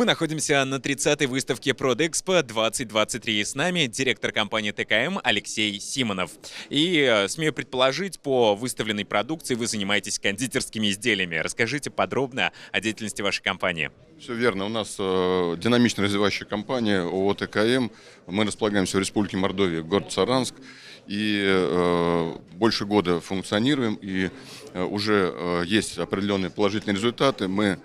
Мы находимся на 30-й выставке Продэкспо 2023. С нами директор компании ТКМ Алексей Симонов. И э, смею предположить, по выставленной продукции вы занимаетесь кондитерскими изделиями. Расскажите подробно о деятельности вашей компании. Все верно. У нас э, динамично развивающая компания ООО ТКМ. Мы располагаемся в Республике Мордовия, город Саранск. И э, больше года функционируем, и э, уже э, есть определенные положительные результаты. Мы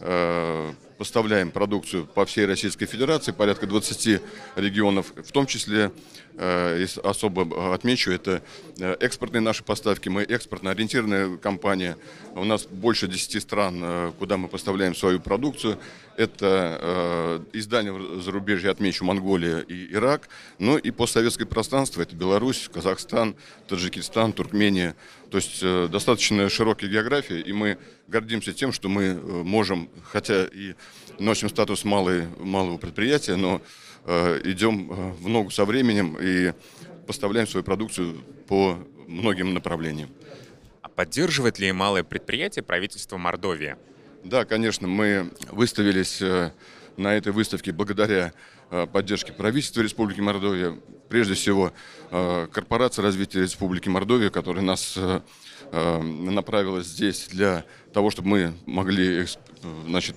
э, поставляем продукцию по всей Российской Федерации, порядка 20 регионов, в том числе, э, особо отмечу, это э, экспортные наши поставки, мы экспортно-ориентированная компания, у нас больше 10 стран, э, куда мы поставляем свою продукцию, это издания зарубежья, отмечу, Монголия и Ирак, ну и постсоветское пространство, это Беларусь, Казахстан, Таджикистан, Туркмения, то есть достаточно широкая география, и мы гордимся тем, что мы можем, хотя и носим статус малый, малого предприятия, но э, идем э, в ногу со временем и поставляем свою продукцию по многим направлениям. А поддерживает ли малое предприятие правительство Мордовии? Да, конечно, мы выставились э, на этой выставке благодаря э, поддержке правительства Республики Мордовия, прежде всего корпорация развития Республики Мордовия, которая нас направила здесь для того, чтобы мы могли значит,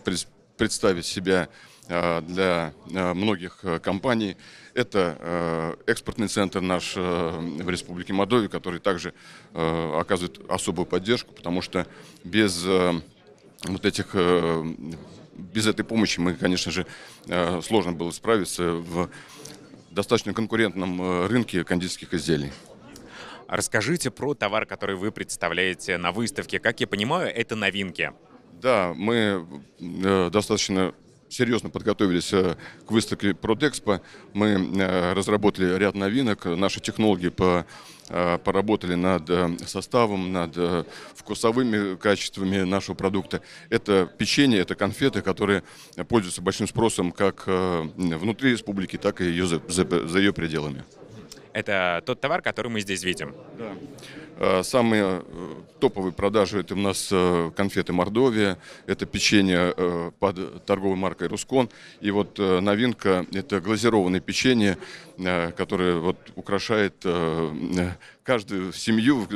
представить себя э, для э, многих э, компаний. Это экспортный центр наш в Республике Мордовия, который также оказывает особую поддержку, потому что без вот этих без этой помощи мы, конечно же, сложно было справиться в достаточно конкурентном рынке кондитерских изделий. А расскажите про товар, который вы представляете на выставке. Как я понимаю, это новинки. Да, мы э, достаточно серьезно подготовились э, к выставке Продэкспо. Мы э, разработали ряд новинок. Наши технологии по, поработали над составом, над вкусовыми качествами нашего продукта. Это печенье, это конфеты, которые пользуются большим спросом как внутри республики, так и ее, за, за ее пределами. Это тот товар, который мы здесь видим. Да. Э, самые э, топовые продажи это у нас э, конфеты Мордовия, это печенье под торговой маркой Рускон. И вот новинка это глазированное печенье, которое вот украшает каждую семью,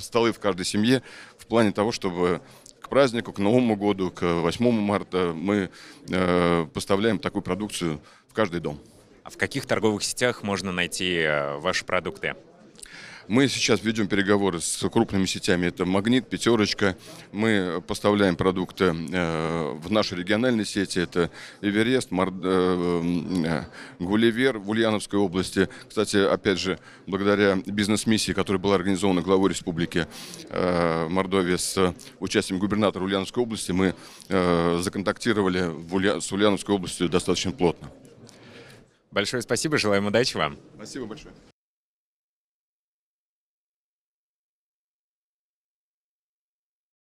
столы в каждой семье в плане того, чтобы к празднику, к Новому году, к 8 марта мы поставляем такую продукцию в каждый дом. А в каких торговых сетях можно найти э, ваши продукты? Мы сейчас ведем переговоры с крупными сетями. Это «Магнит», «Пятерочка». Мы поставляем продукты э, в наши региональные сети. Это «Эверест», Мар... Э, «Гулливер» в Ульяновской области. Кстати, опять же, благодаря бизнес-миссии, которая была организована главой Республики Мордовии с участием губернатора Ульяновской области, мы законтактировали с Ульяновской областью достаточно плотно. Большое спасибо, желаем удачи вам. Спасибо большое.